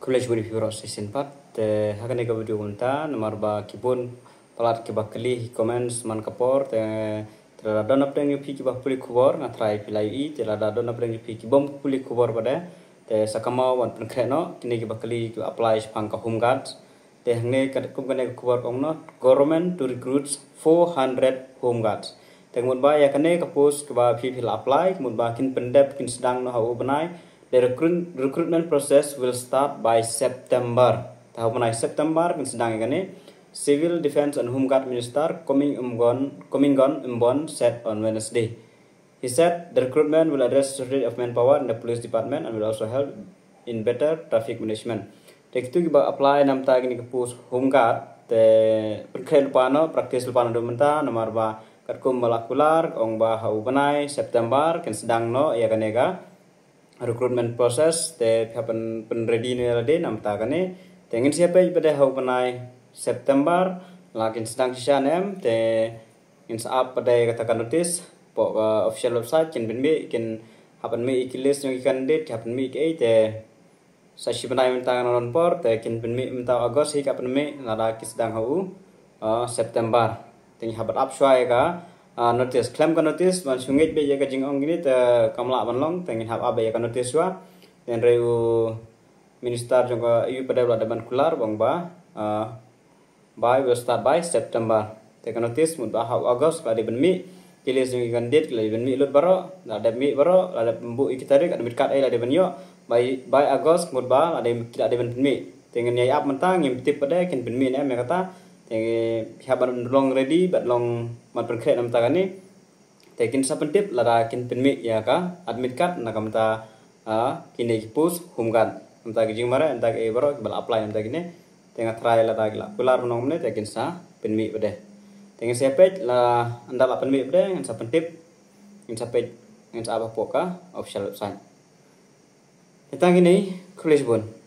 كلش ولي pat. رأس سنبات هكذا نقابل جوانتا نمار با palat pelat kibah kelih comments man kapor te terada don apa yang pi kibah puli kubor ngatrai pilai i terada don apa yang pi bom puli kubor pada te sakama wan pen kreno kini kibah kelih ki apply spang ka home guard te hangne ka kum kane kubor no government to recruit 400 home guards te mun ba ya pos kapus kibah pi pil apply mun ba kin pendep kin sedang no ha benai The recruitment process will start by September. Tahu mana September sedang ini Civil Defense and Home Guard Minister coming Komingon Komingon Mbon set on Wednesday. He said the recruitment will address shortage of manpower in the police department and will also help in better traffic management. Tek tu kita apply nam tag ni ke pos Home Guard te perkhidmatan pano praktis lupano domenta nomor ba kerkum melakular, malakular ong ba hau benai September kan sedang no ya kanega iya kan recruitment process te happen pen ready ne la nam ta kane tengin siapa pada hau penai September lakin sedang sisa nem te ins up pada katakan notis, po uh, official website kin bin bi kin happen mi ikilis yang ikan de happen mi ikei te sa sashi penai minta non por te kin bin mi minta agos hik happen mi nara sedang hau uh, September tengi habat up shuai e ka notis klem ka notis, man sungit be yeka jing onggini te kamla ban long tengin hab abe yeka notis wa den reu minister jong ka iu pada bla daban kular bang ba ah, by will start by september te ka notis mun ba hab august ka diban mi kile jing kan det kile diban mi lut baro la dab mi baro la dab bu ikitarik ada kat ai la diban yo by by august mun ba la dab kita diban mi tengin yai ap mentang yang tip pada kin bin mi ne me kata eh habar long ready bat long mat perkret nam ta ni tekin sa pentip lara kin penmik ya ka admit card kam ta ah kini kipus hum kan. nam ta gijing mara entak e baro bal apply nam ta kini. tengah try lara gila kular nong ne tekin sa penmik bade. tengah sa pet la anda la penmik bade ngan sa pentip ngan sa pet ngan sa apa poka official website kita kini kulis bun.